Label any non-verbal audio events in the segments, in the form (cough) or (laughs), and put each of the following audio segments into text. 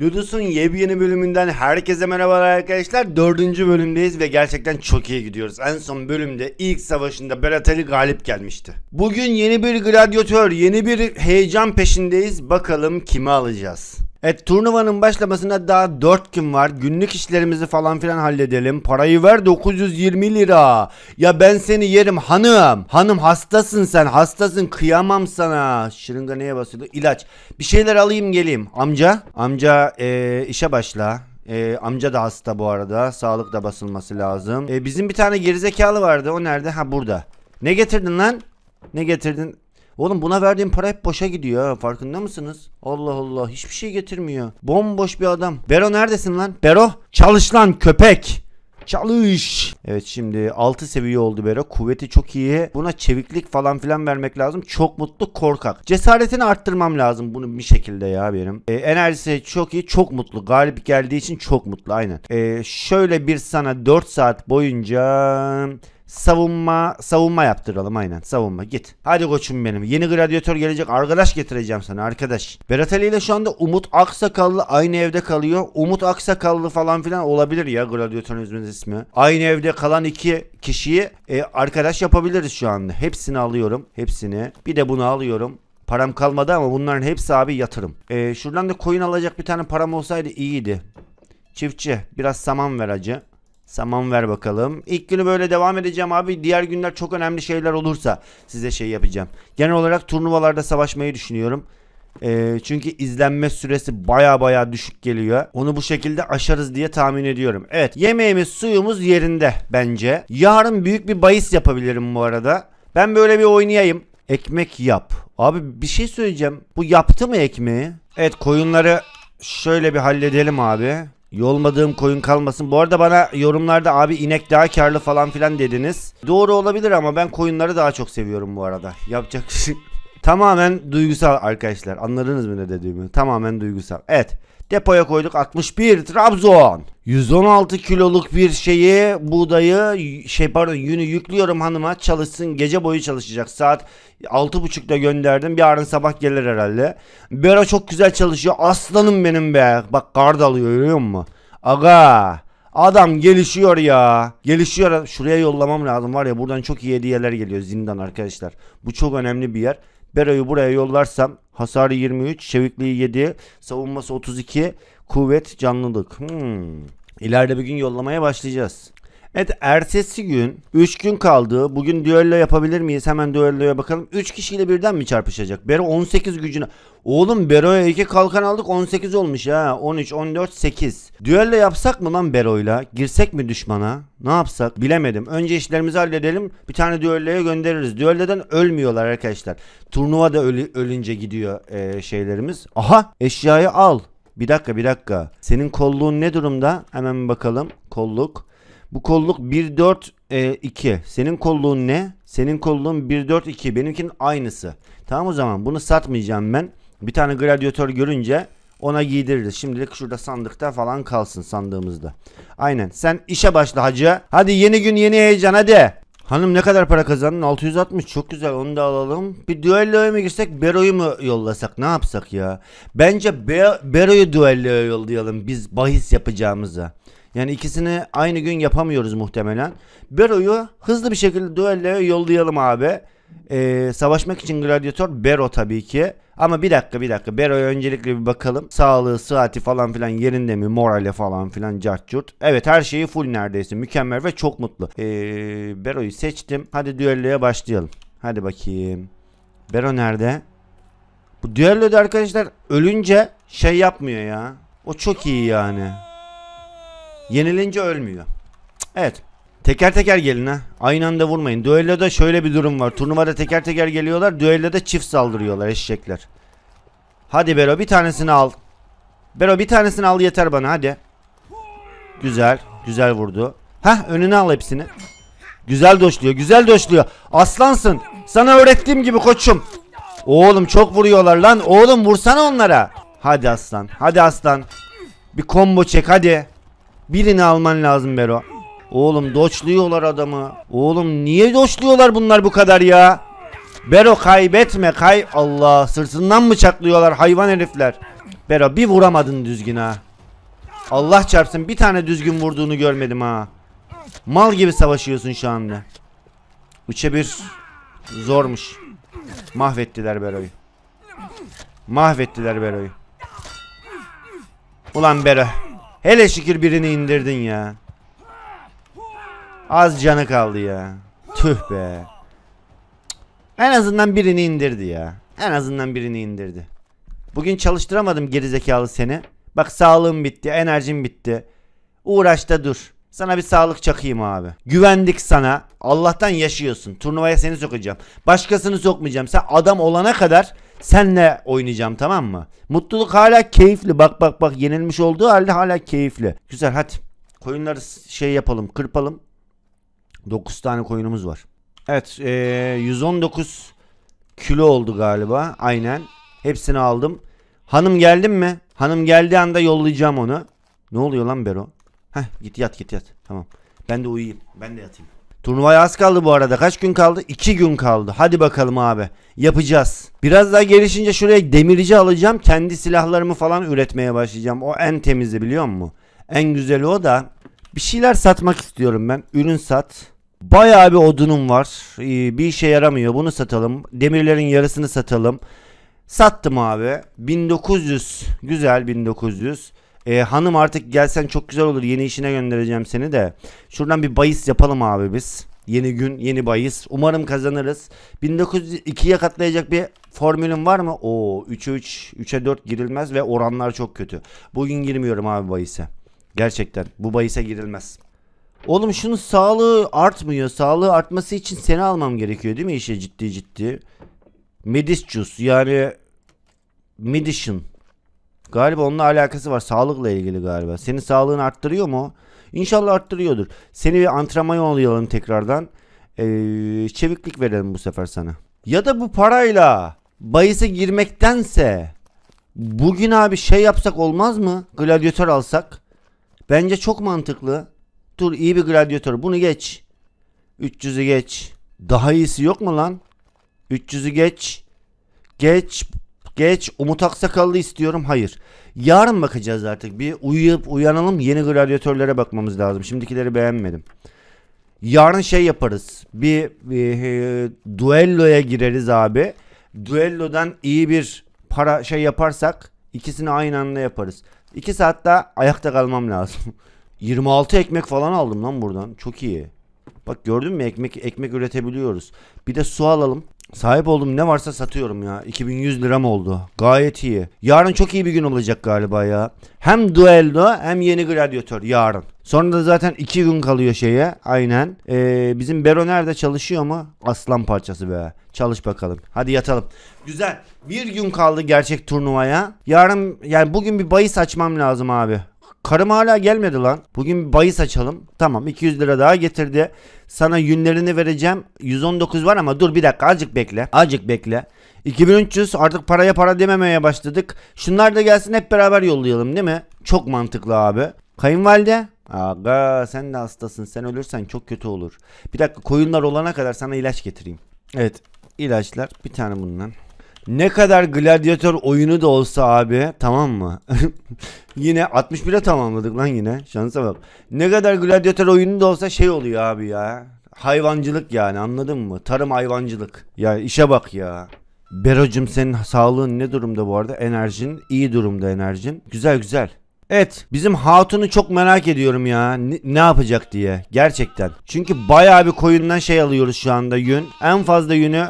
Ludus'un yepyeni bölümünden herkese merhabalar arkadaşlar. Dördüncü bölümdeyiz ve gerçekten çok iyi gidiyoruz. En son bölümde ilk savaşında Berateli galip gelmişti. Bugün yeni bir gladyatör, yeni bir heyecan peşindeyiz. Bakalım kimi alacağız. Evet turnuvanın başlamasına daha 4 gün var. Günlük işlerimizi falan filan halledelim. Parayı ver 920 lira. Ya ben seni yerim hanım. Hanım hastasın sen hastasın kıyamam sana. Şırınga neye basıyordu? İlaç. Bir şeyler alayım geleyim. Amca. Amca ee, işe başla. E, amca da hasta bu arada. Sağlık da basılması lazım. E, bizim bir tane gerizekalı vardı. O nerede? Ha burada. Ne getirdin lan? Ne getirdin? Oğlum buna verdiğim para hep boşa gidiyor ha farkında mısınız? Allah Allah hiçbir şey getirmiyor. Bomboş bir adam. Bero neredesin lan? Bero çalış lan köpek. Çalış. Evet şimdi 6 seviye oldu Bero. Kuvveti çok iyi. Buna çeviklik falan filan vermek lazım. Çok mutlu korkak. Cesaretini arttırmam lazım bunu bir şekilde ya benim. E, enerjisi çok iyi. Çok mutlu. Galip geldiği için çok mutlu aynen. E, şöyle bir sana 4 saat boyunca Savunma, savunma yaptıralım aynen. Savunma git. Hadi koçum benim. Yeni gladyatör gelecek. Arkadaş getireceğim sana arkadaş. Berateli ile şu anda Umut Aksakallı aynı evde kalıyor. Umut Aksakallı falan filan olabilir ya gladyatörün ismi. Aynı evde kalan iki kişiyi e, arkadaş yapabiliriz şu anda. Hepsini alıyorum. Hepsini. Bir de bunu alıyorum. Param kalmadı ama bunların hepsi abi yatırım. E, şuradan da koyun alacak bir tane param olsaydı iyiydi. Çiftçi biraz saman ver acı. Saman ver bakalım. İlk günü böyle devam edeceğim abi. Diğer günler çok önemli şeyler olursa size şey yapacağım. Genel olarak turnuvalarda savaşmayı düşünüyorum. E, çünkü izlenme süresi baya baya düşük geliyor. Onu bu şekilde aşarız diye tahmin ediyorum. Evet yemeğimiz suyumuz yerinde bence. Yarın büyük bir bahis yapabilirim bu arada. Ben böyle bir oynayayım. Ekmek yap. Abi bir şey söyleyeceğim. Bu yaptı mı ekmeği? Evet koyunları şöyle bir halledelim abi. Yolmadığım koyun kalmasın. Bu arada bana yorumlarda abi inek daha karlı falan filan dediniz. Doğru olabilir ama ben koyunları daha çok seviyorum bu arada. Yapacak şey (laughs) Tamamen duygusal arkadaşlar. Anladınız mı ne dediğimi? Tamamen duygusal. Evet. Depoya koyduk 61 Trabzon. 116 kiloluk bir şeyi buğdayı şey pardon yünü yüklüyorum hanıma çalışsın gece boyu çalışacak saat 6.30'da gönderdim yarın sabah gelir herhalde. Bir çok güzel çalışıyor aslanım benim be bak kar alıyor görüyor musun? Aga Adam gelişiyor ya. Gelişiyor. Şuraya yollamam lazım var ya buradan çok iyi hediyeler geliyor zindan arkadaşlar. Bu çok önemli bir yer. Berayı buraya yollarsam hasarı 23, çevikliği 7, savunması 32, kuvvet canlılık. Hmm. İleride bir gün yollamaya başlayacağız. Evet ertesi gün 3 gün kaldı. Bugün düello yapabilir miyiz? Hemen düelloya bakalım. 3 kişiyle birden mi çarpışacak? Bero 18 gücüne. Oğlum Bero'ya 2 kalkan aldık 18 olmuş ha. 13, 14, 8. Düello yapsak mı lan Bero'yla? Girsek mi düşmana? Ne yapsak? Bilemedim. Önce işlerimizi halledelim. Bir tane düelloya göndeririz. Düellodan ölmüyorlar arkadaşlar. Turnuva da ölü, ölünce gidiyor e, şeylerimiz. Aha eşyayı al. Bir dakika bir dakika. Senin kolluğun ne durumda? Hemen bakalım. Kolluk. Bu kolluk 1-4 e, 2. Senin kolluğun ne? Senin kolluğun 1-4-2. Benimkinin aynısı. Tamam o zaman bunu satmayacağım ben. Bir tane gladyatör görünce ona giydiririz. Şimdilik şurada sandıkta falan kalsın sandığımızda. Aynen. Sen işe başla hacı. Hadi yeni gün yeni heyecan hadi. Hanım ne kadar para kazandın? 660 çok güzel onu da alalım. Bir düelloya mı girsek Bero'yu mu yollasak ne yapsak ya? Bence Be Bero'yu düelloya yollayalım biz bahis yapacağımıza. Yani ikisini aynı gün yapamıyoruz muhtemelen. Bero'yu hızlı bir şekilde düelloya yollayalım abi. Ee, savaşmak için gladyatör Bero tabii ki. Ama bir dakika bir dakika Bero'ya öncelikle bir bakalım. Sağlığı, sıhhati falan filan yerinde mi? Morale falan filan cart Evet her şeyi full neredeyse. Mükemmel ve çok mutlu. Ee, Bero'yu seçtim. Hadi düelloya başlayalım. Hadi bakayım. Bero nerede? Bu düelloda arkadaşlar ölünce şey yapmıyor ya. O çok iyi yani. Yenilince ölmüyor. Evet. Teker teker gelin ha. Aynı anda vurmayın. Düelloda şöyle bir durum var. Turnuvada teker teker geliyorlar. Düelloda çift saldırıyorlar eşekler. Hadi Bero bir tanesini al. Bero bir tanesini al yeter bana hadi. Güzel. Güzel vurdu. Hah önüne al hepsini. Güzel doşluyor. Güzel doşluyor. Aslansın. Sana öğrettiğim gibi koçum. Oğlum çok vuruyorlar lan. Oğlum vursana onlara. Hadi aslan. Hadi aslan. Bir combo çek hadi. Birini alman lazım Bero. Oğlum doçluyorlar adamı. Oğlum niye doçluyorlar bunlar bu kadar ya? Bero kaybetme kay... Allah sırtından bıçaklıyorlar hayvan herifler. Bero bir vuramadın düzgün ha. Allah çarpsın bir tane düzgün vurduğunu görmedim ha. Mal gibi savaşıyorsun şu anda. Üçe bir zormuş. Mahvettiler Bero'yu. Mahvettiler Bero'yu. Ulan Bero. Hele şükür birini indirdin ya. Az canı kaldı ya. Tüh be. En azından birini indirdi ya. En azından birini indirdi. Bugün çalıştıramadım gerizekalı seni. Bak sağlığım bitti, enerjim bitti. Uğraşta dur. Sana bir sağlık çakayım abi. Güvendik sana. Allah'tan yaşıyorsun. Turnuvaya seni sokacağım. Başkasını sokmayacağım. Sen adam olana kadar Senle oynayacağım tamam mı? Mutluluk hala keyifli. Bak bak bak yenilmiş olduğu halde hala keyifli. Güzel hadi. Koyunları şey yapalım kırpalım. 9 tane koyunumuz var. Evet e, 119 kilo oldu galiba. Aynen. Hepsini aldım. Hanım geldin mi? Hanım geldiği anda yollayacağım onu. Ne oluyor lan Bero? Heh git yat git yat. Tamam. Ben de uyuyayım. Ben de yatayım. Turnuvaya az kaldı bu arada. Kaç gün kaldı? 2 gün kaldı. Hadi bakalım abi. Yapacağız. Biraz daha gelişince şuraya demirci alacağım. Kendi silahlarımı falan üretmeye başlayacağım. O en temizi biliyor musun? En güzeli o da. Bir şeyler satmak istiyorum ben. Ürün sat. Bayağı bir odunum var. Ee, bir işe yaramıyor. Bunu satalım. Demirlerin yarısını satalım. Sattım abi. 1900. Güzel 1900. E, hanım artık gelsen çok güzel olur. Yeni işine göndereceğim seni de. Şuradan bir bayis yapalım abi biz. Yeni gün, yeni bayis. Umarım kazanırız. 1902'ye katlayacak bir formülüm var mı? Oo 3'e 3, 3'e 4 girilmez ve oranlar çok kötü. Bugün girmiyorum abi bayise. Gerçekten bu bayise girilmez. Oğlum şunun sağlığı artmıyor. Sağlığı artması için seni almam gerekiyor değil mi işe ciddi ciddi? Mediscus yani Medicine Galiba onunla alakası var. Sağlıkla ilgili galiba. Senin sağlığını arttırıyor mu? İnşallah arttırıyordur. Seni bir antrenman yollayalım tekrardan. Ee, çeviklik verelim bu sefer sana. Ya da bu parayla bahise girmektense bugün abi şey yapsak olmaz mı? Gladyatör alsak. Bence çok mantıklı. Dur iyi bir gladyatör. Bunu geç. 300'ü geç. Daha iyisi yok mu lan? 300'ü geç. Geç. Geç. Umut Aksakallı istiyorum. Hayır. Yarın bakacağız artık. Bir uyuyup uyanalım. Yeni gladyatörlere bakmamız lazım. Şimdikileri beğenmedim. Yarın şey yaparız. Bir, bir e, e, duelloya gireriz abi. Duellodan iyi bir para şey yaparsak ikisini aynı anda yaparız. İki saatte ayakta kalmam lazım. 26 (laughs) ekmek falan aldım lan buradan. Çok iyi. Bak gördün mü ekmek ekmek üretebiliyoruz. Bir de su alalım. Sahip oldum ne varsa satıyorum ya. 2100 liram oldu. Gayet iyi. Yarın çok iyi bir gün olacak galiba ya. Hem duello hem yeni gladyatör yarın. Sonra da zaten 2 gün kalıyor şeye. Aynen. Ee, bizim Bero nerede çalışıyor mu? Aslan parçası be. Çalış bakalım. Hadi yatalım. Güzel. Bir gün kaldı gerçek turnuvaya. Yarın yani bugün bir bahis saçmam lazım abi. Karım hala gelmedi lan. Bugün bir bahis açalım. Tamam 200 lira daha getirdi. Sana yünlerini vereceğim. 119 var ama dur bir dakika azıcık bekle. Azıcık bekle. 2300 artık paraya para dememeye başladık. Şunlar da gelsin hep beraber yollayalım değil mi? Çok mantıklı abi. Kayınvalide Aga sen de hastasın. Sen ölürsen çok kötü olur. Bir dakika koyunlar olana kadar sana ilaç getireyim. Evet ilaçlar bir tane bundan. Ne kadar gladyatör oyunu da olsa abi tamam mı? (laughs) yine 61'e tamamladık lan yine şansa bak. Ne kadar gladyatör oyunu da olsa şey oluyor abi ya. Hayvancılık yani anladın mı? Tarım hayvancılık. Ya işe bak ya. Berocum senin sağlığın ne durumda bu arada? Enerjin iyi durumda enerjin. Güzel güzel. Evet bizim hatunu çok merak ediyorum ya ne, ne yapacak diye gerçekten. Çünkü bayağı bir koyundan şey alıyoruz şu anda yün. En fazla yünü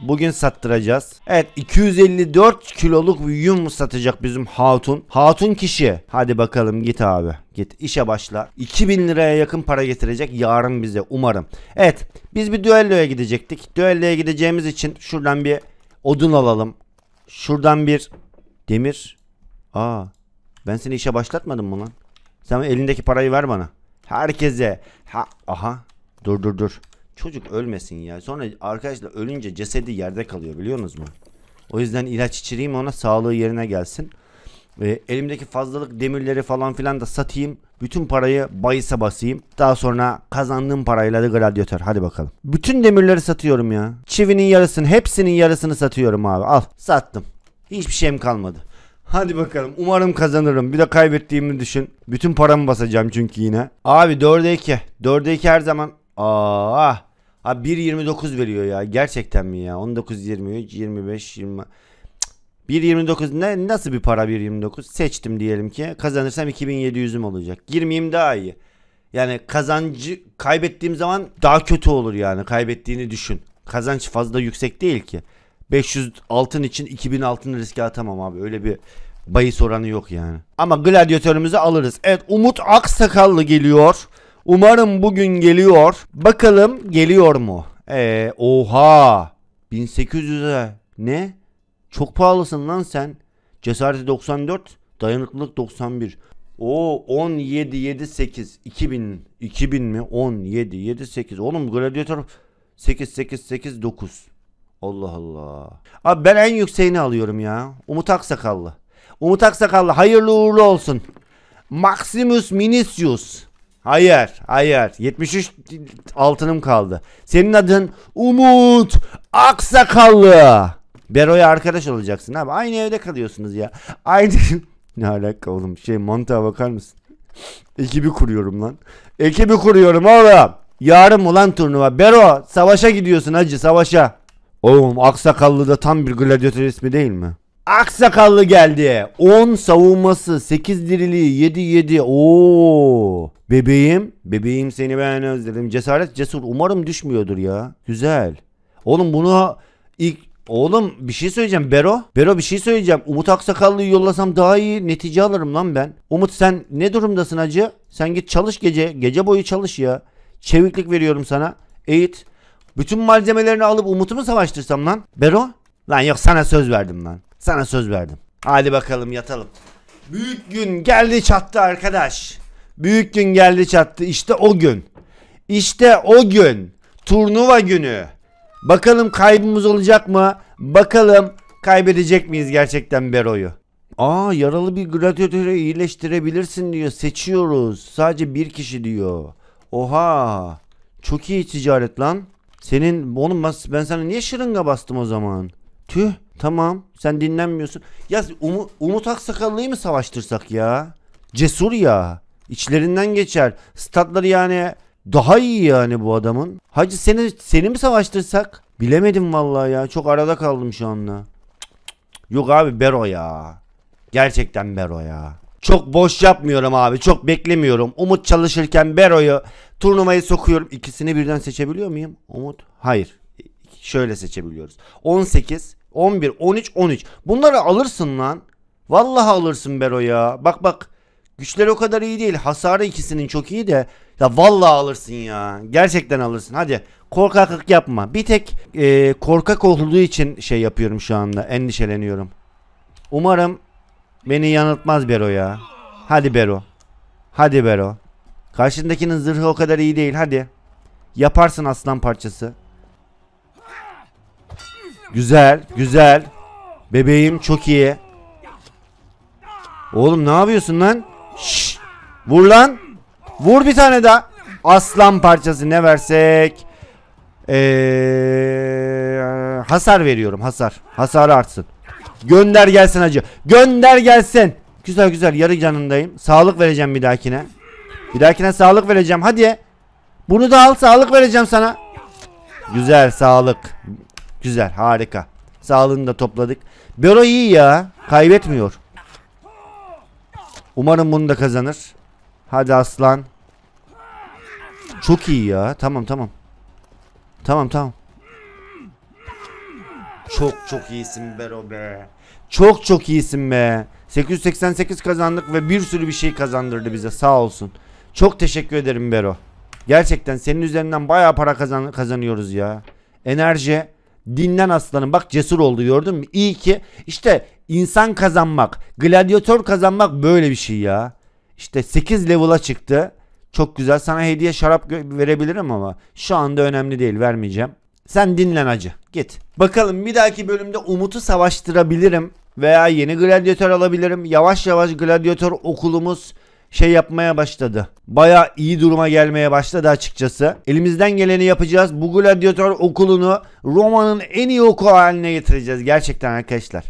Bugün sattıracağız. Evet 254 kiloluk bir yum satacak bizim hatun. Hatun kişi. Hadi bakalım git abi. Git işe başla. 2000 liraya yakın para getirecek yarın bize umarım. Evet biz bir düelloya gidecektik. Düelloya gideceğimiz için şuradan bir odun alalım. Şuradan bir demir. Aa ben seni işe başlatmadım mı lan? Sen elindeki parayı ver bana. Herkese. Ha, aha. Dur dur dur. Çocuk ölmesin ya. Sonra arkadaşlar ölünce cesedi yerde kalıyor biliyorsunuz mu? O yüzden ilaç içireyim ona sağlığı yerine gelsin. ve elimdeki fazlalık demirleri falan filan da satayım. Bütün parayı bayısa basayım. Daha sonra kazandığım parayla da gladyatör. Hadi bakalım. Bütün demirleri satıyorum ya. Çivinin yarısını, hepsinin yarısını satıyorum abi. Al, sattım. Hiçbir şeyim kalmadı. Hadi bakalım. Umarım kazanırım. Bir de kaybettiğimi düşün. Bütün paramı basacağım çünkü yine. Abi 4'e 2. 4'e 2 her zaman. Aa, Abi 1.29 veriyor ya. Gerçekten mi ya? 19, 23, 25, 20... 1.29 ne, nasıl bir para 1.29? Seçtim diyelim ki. Kazanırsam 2700'üm olacak. Girmeyeyim daha iyi. Yani kazancı kaybettiğim zaman daha kötü olur yani. Kaybettiğini düşün. Kazanç fazla yüksek değil ki. 500 altın için 2000 altın riske atamam abi. Öyle bir bahis oranı yok yani. Ama gladyatörümüzü alırız. Evet Umut Aksakallı geliyor. Umarım bugün geliyor. Bakalım geliyor mu? Ee, oha. 1800'e. Ne? Çok pahalısın lan sen. Cesareti 94. Dayanıklılık 91. O 17 7 8 2000 2000 mi? 17 7 8. Oğlum gladyatör 8 8 8 9. Allah Allah. Abi ben en yükseğini alıyorum ya. Umut Aksakallı. Umut Aksakallı hayırlı uğurlu olsun. Maximus Minicius. Hayır, hayır. 73 altınım kaldı. Senin adın Umut Aksakallı. Bero'ya arkadaş olacaksın abi. Aynı evde kalıyorsunuz ya. Aynı... (laughs) ne alaka oğlum? Şey mantığa bakar mısın? Ekibi kuruyorum lan. Ekibi kuruyorum oğlum. Yarın ulan turnuva. Bero savaşa gidiyorsun hacı savaşa. Oğlum Aksakallı da tam bir gladyatör ismi değil mi? Aksakallı geldi. 10 savunması, 8 diriliği, 7 7. Oo! Bebeğim, bebeğim seni ben özledim. Cesaret cesur. Umarım düşmüyordur ya. Güzel. Oğlum bunu ilk Oğlum bir şey söyleyeceğim Bero. Bero bir şey söyleyeceğim. Umut Aksakallı'yı yollasam daha iyi netice alırım lan ben. Umut sen ne durumdasın acı? Sen git çalış gece. Gece boyu çalış ya. Çeviklik veriyorum sana. Eğit. Bütün malzemelerini alıp Umut'u mu savaştırsam lan? Bero? Lan yok sana söz verdim lan. Sana söz verdim. Hadi bakalım yatalım. Büyük gün geldi çattı arkadaş. Büyük gün geldi çattı. İşte o gün. İşte o gün. Turnuva günü. Bakalım kaybımız olacak mı? Bakalım kaybedecek miyiz gerçekten Bero'yu? Aa yaralı bir gladyatörü iyileştirebilirsin diyor. Seçiyoruz. Sadece bir kişi diyor. Oha. Çok iyi ticaret lan. Senin onun ben sana niye şırınga bastım o zaman? Tüh tamam sen dinlenmiyorsun. Ya Umu, Umut Aksakallı'yı mı savaştırsak ya? Cesur ya. İçlerinden geçer. Statları yani daha iyi yani bu adamın. Hacı seni seni mi savaştırsak? Bilemedim vallahi ya. Çok arada kaldım şu anda. Yok abi Bero ya. Gerçekten Bero ya. Çok boş yapmıyorum abi. Çok beklemiyorum. Umut çalışırken Bero'yu turnuvaya sokuyorum. İkisini birden seçebiliyor muyum? Umut. Hayır şöyle seçebiliyoruz. 18, 11, 13, 13. Bunları alırsın lan. Vallahi alırsın Bero ya. Bak bak. Güçleri o kadar iyi değil. Hasarı ikisinin çok iyi de. Ya vallahi alırsın ya. Gerçekten alırsın. Hadi korkaklık yapma. Bir tek e, korkak olduğu için şey yapıyorum şu anda. Endişeleniyorum. Umarım beni yanıltmaz Bero ya. Hadi Bero. Hadi Bero. Karşındakinin zırhı o kadar iyi değil. Hadi. Yaparsın aslan parçası. Güzel, güzel. Bebeğim çok iyi. Oğlum ne yapıyorsun lan? Şşş. Vur lan. Vur bir tane daha. Aslan parçası ne versek. Ee, hasar veriyorum hasar. Hasarı artsın. Gönder gelsin acı. Gönder gelsin. Güzel güzel yarı canındayım. Sağlık vereceğim bir dahakine. Bir dahakine sağlık vereceğim. Hadi. Bunu da al sağlık vereceğim sana. Güzel sağlık. Güzel harika. Sağlığını da topladık. Bero iyi ya. Kaybetmiyor. Umarım bunu da kazanır. Hadi aslan. Çok iyi ya. Tamam tamam. Tamam tamam. Çok çok iyisin Bero be. Çok çok iyisin be. 888 kazandık ve bir sürü bir şey kazandırdı bize sağ olsun. Çok teşekkür ederim Bero. Gerçekten senin üzerinden baya para kazan kazanıyoruz ya. Enerji Dinlen aslanım bak cesur oldu gördün mü? İyi ki işte insan kazanmak, gladyatör kazanmak böyle bir şey ya. İşte 8 level'a çıktı. Çok güzel sana hediye şarap verebilirim ama şu anda önemli değil vermeyeceğim. Sen dinlen acı git. Bakalım bir dahaki bölümde Umut'u savaştırabilirim veya yeni gladyatör alabilirim. Yavaş yavaş gladyatör okulumuz şey yapmaya başladı. Baya iyi duruma gelmeye başladı açıkçası. Elimizden geleni yapacağız. Bu gladyatör okulunu Roma'nın en iyi okulu haline getireceğiz gerçekten arkadaşlar.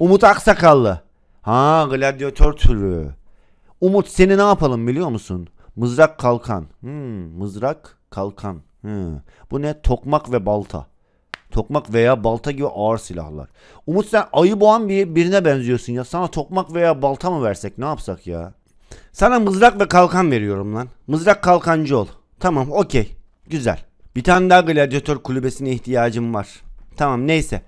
Umut Aksakallı. Ha gladyatör türü. Umut seni ne yapalım biliyor musun? Mızrak kalkan. Hmm, mızrak kalkan. Hmm. Bu ne? Tokmak ve balta. Tokmak veya balta gibi ağır silahlar. Umut sen ayı boğan bir, birine benziyorsun ya. Sana tokmak veya balta mı versek ne yapsak ya? Sana mızrak ve kalkan veriyorum lan. Mızrak kalkancı ol. Tamam okey. Güzel. Bir tane daha gladyatör kulübesine ihtiyacım var. Tamam neyse.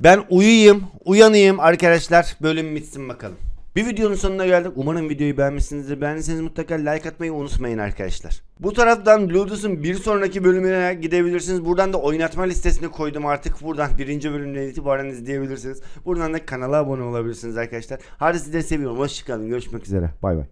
Ben uyuyayım. Uyanayım arkadaşlar. Bölüm bitsin bakalım. Bir videonun sonuna geldik. Umarım videoyu beğenmişsinizdir. Beğendiyseniz mutlaka like atmayı unutmayın arkadaşlar. Bu taraftan Ludus'un bir sonraki bölümüne gidebilirsiniz. Buradan da oynatma listesini koydum artık. Buradan birinci bölümden itibaren izleyebilirsiniz. Buradan da kanala abone olabilirsiniz arkadaşlar. Hadi sizi de seviyorum. Hoşçakalın. Görüşmek üzere. Bay bay.